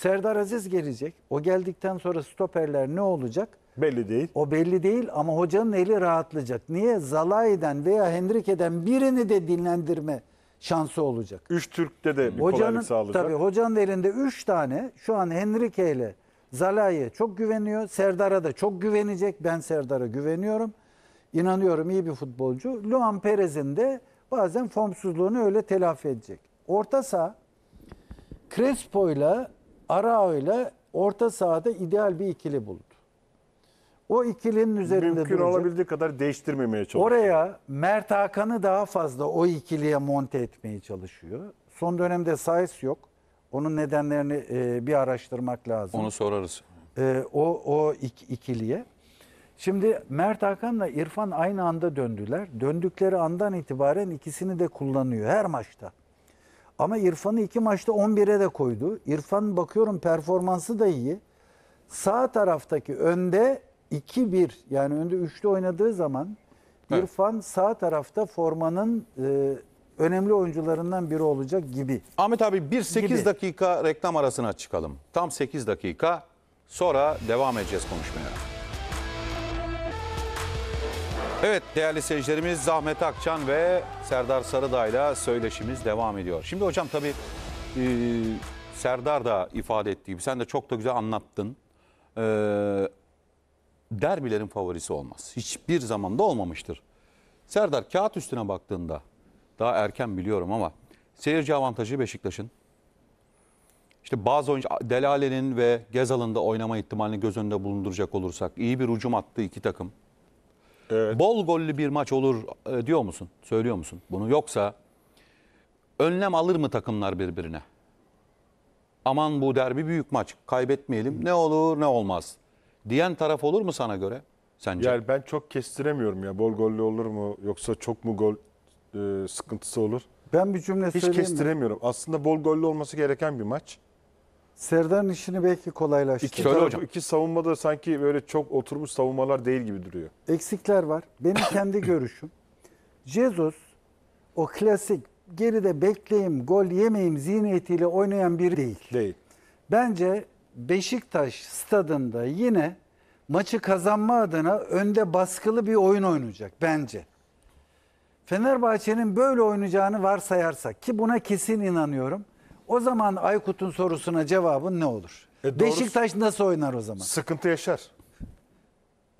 Serdar Aziz gelecek. O geldikten sonra stoperler ne olacak? Belli değil. O belli değil ama hocanın eli rahatlayacak. Niye? Zalai'den veya Hendrike'den birini de dinlendirme şansı olacak. Üç Türk'te de bir hocanın, kolaylık sağlayacak. Tabii hocanın elinde üç tane şu an Henrike ile Zalai'ye çok güveniyor. Serdar'a da çok güvenecek. Ben Serdar'a güveniyorum. İnanıyorum iyi bir futbolcu. Luan Perez'in de bazen formsuzluğunu öyle telafi edecek. Orta saha Crespo ile Arao ile orta sahada ideal bir ikili buldu. O ikilinin üzerinde Mümkün duracak. olabildiği kadar değiştirmemeye çalışıyor. Oraya Mert Hakan'ı daha fazla o ikiliye monte etmeye çalışıyor. Son dönemde Sayes yok. Onun nedenlerini e, bir araştırmak lazım. Onu sorarız. E, o o ik, ikiliye. Şimdi Mert Hakan'la İrfan aynı anda döndüler. Döndükleri andan itibaren ikisini de kullanıyor her maçta. Ama İrfan'ı iki maçta 11'e de koydu. İrfan bakıyorum performansı da iyi. Sağ taraftaki önde 2-1 yani önde 3'te oynadığı zaman evet. İrfan sağ tarafta formanın e, önemli oyuncularından biri olacak gibi. Ahmet abi bir 8 dakika reklam arasına çıkalım. Tam 8 dakika sonra devam edeceğiz konuşmaya. Evet değerli seyircilerimiz Zahmet Akçan ve Serdar Sarıdağ'la söyleşimiz devam ediyor. Şimdi hocam tabii e, Serdar da ifade ettiği gibi sen de çok da güzel anlattın. E, derbilerin favorisi olmaz. Hiçbir zaman da olmamıştır. Serdar kağıt üstüne baktığında daha erken biliyorum ama seyirci avantajı Beşiktaş'ın. İşte bazı oyuncu Delale'nin ve Gezal'ın da oynama ihtimalini göz önünde bulunduracak olursak iyi bir ucum attı iki takım. Evet. Bol gollü bir maç olur e, diyor musun? Söylüyor musun bunu? Yoksa önlem alır mı takımlar birbirine? Aman bu derbi büyük maç. Kaybetmeyelim. Ne olur ne olmaz. Diyen taraf olur mu sana göre? Sence? Yani ben çok kestiremiyorum ya. Bol gollü olur mu yoksa çok mu gol e, sıkıntısı olur? Ben bir cümle Hiç söyleyeyim mi? kestiremiyorum. Aslında bol gollü olması gereken bir maç. Serdar'ın işini belki kolaylaştırır. İki hocam. Bu iki savunmada sanki böyle çok oturmuş savunmalar değil gibi duruyor. Eksikler var. Benim kendi görüşüm. Jesus o klasik geride bekleyeyim, gol yemeyeyim zihniyetiyle oynayan biri değil. Değil. Bence Beşiktaş stadında yine maçı kazanma adına önde baskılı bir oyun oynayacak bence. Fenerbahçe'nin böyle oynayacağını varsayarsak ki buna kesin inanıyorum. O zaman Aykut'un sorusuna cevabın ne olur? E doğrusu, Beşiktaş nasıl oynar o zaman? Sıkıntı yaşar.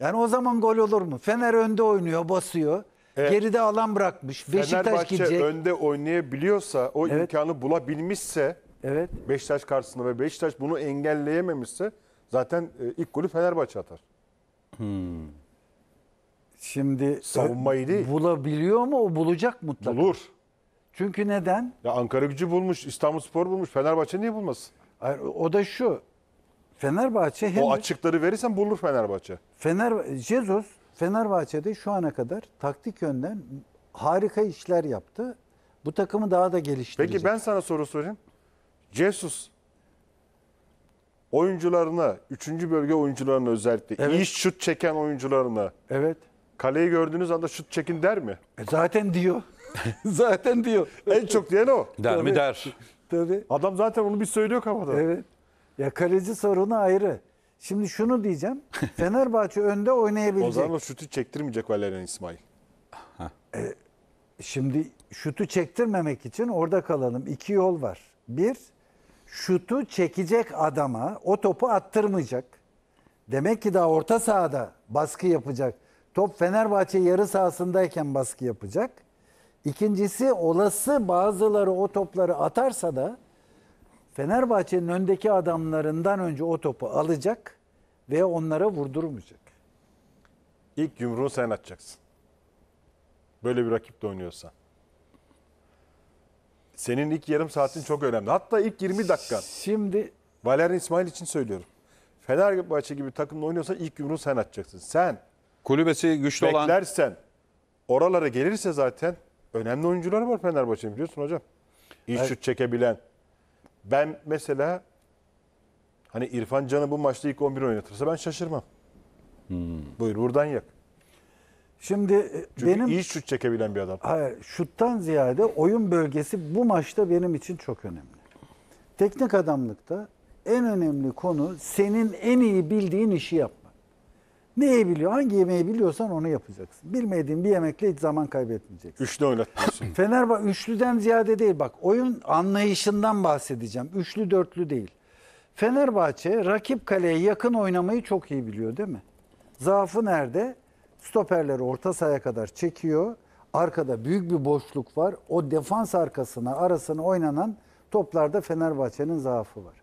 Yani o zaman gol olur mu? Fener önde oynuyor, basıyor. E, Geride alan bırakmış. Fenerbahçe gidecek. önde oynayabiliyorsa, o evet. imkanı bulabilmişse evet. Beşiktaş karşısında ve Beşiktaş bunu engelleyememişse zaten e, ilk golü Fenerbahçe atar. Hmm. Şimdi e, savunmayı değil. Bulabiliyor mu? O bulacak mutlaka. Bulur. Çünkü neden? Ya Ankara gücü bulmuş, İstanbul Spor bulmuş. Fenerbahçe niye bulmasın? Hayır, o da şu. Fenerbahçe hem. O açıkları verirsen bulur Fenerbahçe. Fener, Jesus Fenerbahçe'de şu ana kadar taktik yönden harika işler yaptı. Bu takımı daha da geliştirecek. Peki ben sana soru sorayım. Jesus oyuncularına, 3. bölge oyuncularına özellikle evet. iyi şut çeken oyuncularına. Evet. Kaleyi gördüğünüz anda şut çekin der mi? E zaten diyor. zaten diyor. en çok diyen o. Der mi der. Tabii. Adam zaten onu bir söylüyor kafada. Evet. Ya kaleci sorunu ayrı. Şimdi şunu diyeceğim. Fenerbahçe önde oynayabilecek. O zaman o şutu çektirmeyecek Valerian İsmail. E, şimdi şutu çektirmemek için orada kalalım. İki yol var. Bir, şutu çekecek adama o topu attırmayacak. Demek ki daha orta sahada baskı yapacak. Top Fenerbahçe yarı sahasındayken baskı yapacak. İkincisi olası bazıları o topları atarsa da Fenerbahçe'nin öndeki adamlarından önce o topu alacak ve onlara vurdurmayacak. İlk yumruğu sen atacaksın. Böyle bir rakiple oynuyorsa, Senin ilk yarım saatin çok önemli. Hatta ilk 20 dakika. Şimdi Valerian İsmail için söylüyorum. Fenerbahçe gibi takımla oynuyorsa ilk yumruğu sen atacaksın. Sen kulübesi güçlü beklersen, olan beklersen oralara gelirse zaten önemli oyuncular var Fenerbahçe'nin biliyorsun hocam. İş şut çekebilen. Ben mesela hani İrfan Can'ı bu maçta ilk 11 oynatırsa ben şaşırmam. Hmm. Buyur buradan yak. Şimdi e, Çünkü benim iyi şut çekebilen bir adam. Hayır, şuttan ziyade oyun bölgesi bu maçta benim için çok önemli. Teknik adamlıkta en önemli konu senin en iyi bildiğin işi yap. Neyi biliyor? Hangi yemeği biliyorsan onu yapacaksın. Bilmediğin bir yemekle hiç zaman kaybetmeyeceksin. Üçlü oynatmıyorsun. Fenerbahçe üçlüden ziyade değil bak. Oyun anlayışından bahsedeceğim. Üçlü dörtlü değil. Fenerbahçe rakip kaleye yakın oynamayı çok iyi biliyor değil mi? Zaafı nerede? Stoperleri orta sahaya kadar çekiyor. Arkada büyük bir boşluk var. O defans arkasına, arasına oynanan toplarda Fenerbahçe'nin zaafı var.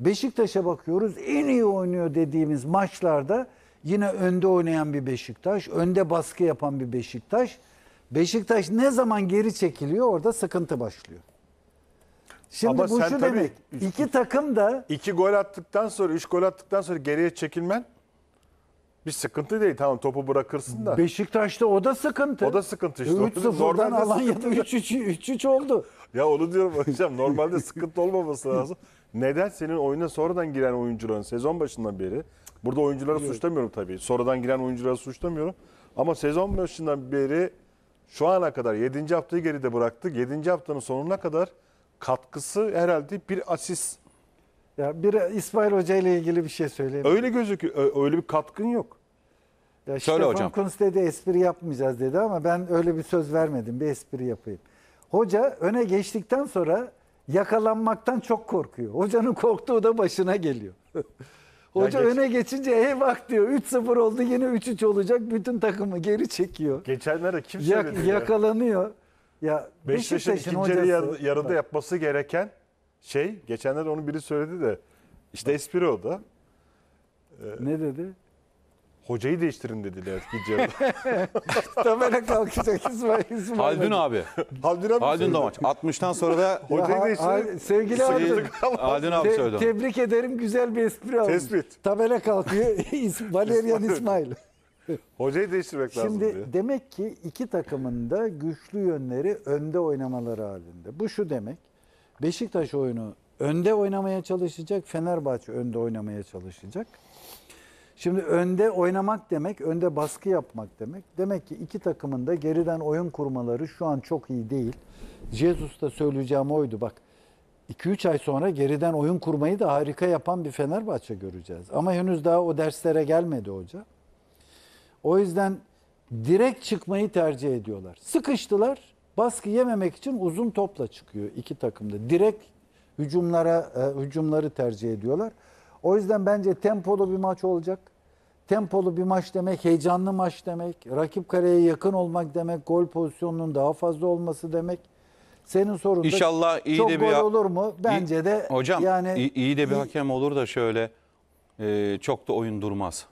Beşiktaş'a bakıyoruz. En iyi oynuyor dediğimiz maçlarda Yine önde oynayan bir Beşiktaş, önde baskı yapan bir Beşiktaş. Beşiktaş ne zaman geri çekiliyor orada sıkıntı başlıyor. Şimdi Ama bu sen şu demek. Üst, iki takım da iki gol attıktan sonra, üç gol attıktan sonra geriye çekilmen bir sıkıntı değil. Tamam topu bırakırsın da. Beşiktaş'ta o da sıkıntı. O da sıkıntı işte. 3-0'dan e, Normalde Alanya'da 3-3 oldu. Ya onu diyorum hocam. Normalde sıkıntı olmaması lazım. Neden senin oyuna sonradan giren oyuncuların sezon başından beri Burada oyuncuları Biliyorum. suçlamıyorum tabii. Sonradan giren oyuncuları suçlamıyorum. Ama sezon başından beri şu ana kadar 7. haftayı geride bıraktık. 7. haftanın sonuna kadar katkısı herhalde bir asist. Ya bir İsmail Hoca ile ilgili bir şey söyleyeyim. Öyle gözüküyor. Öyle bir katkın yok. Ya Söyle Stefan hocam. Kunz espri yapmayacağız dedi ama ben öyle bir söz vermedim. Bir espri yapayım. Hoca öne geçtikten sonra yakalanmaktan çok korkuyor. Hocanın korktuğu da başına geliyor. Hoca geç... öne geçince hey bak diyor 3-0 oldu yine 3-3 olacak. Bütün takımı geri çekiyor. Geçenlerde kim ya, söyledi? Yakalanıyor. Ya Beşiktaş'ın ikinci yar, yarıda bak. yapması gereken şey geçenlerde onu biri söyledi de işte espri o da. Ee, ne dedi? Hocayı değiştirin dediler Gidiyor. Tabela kalkacak İsmail İsmail. Haldun abi. Haldun abi. Haldun Domaç. 60'tan sonra da hocayı ha, değiştirin. sevgili Haldun. Haldun abi söyledi. Tebrik ederim güzel bir espri aldım. Tespit. Tabela kalkıyor Valerian İsmail. Hocayı değiştirmek lazım Şimdi demek ki iki takımın da güçlü yönleri önde oynamaları halinde. Bu şu demek. Beşiktaş oyunu önde oynamaya çalışacak, Fenerbahçe önde oynamaya çalışacak. Şimdi önde oynamak demek, önde baskı yapmak demek. Demek ki iki takımın da geriden oyun kurmaları şu an çok iyi değil. Jesus da söyleyeceğim oydu bak. 2-3 ay sonra geriden oyun kurmayı da harika yapan bir Fenerbahçe göreceğiz. Ama henüz daha o derslere gelmedi hoca. O yüzden direkt çıkmayı tercih ediyorlar. Sıkıştılar. Baskı yememek için uzun topla çıkıyor iki takımda. Direkt hücumlara e, hücumları tercih ediyorlar. O yüzden bence tempolu bir maç olacak tempolu bir maç demek, heyecanlı maç demek, rakip kareye yakın olmak demek, gol pozisyonunun daha fazla olması demek. Senin sorun İnşallah iyi çok de gol olur mu? Bence iyi, de hocam yani iyi, iyi de bir iyi, hakem olur da şöyle e, çok da oyun durmaz.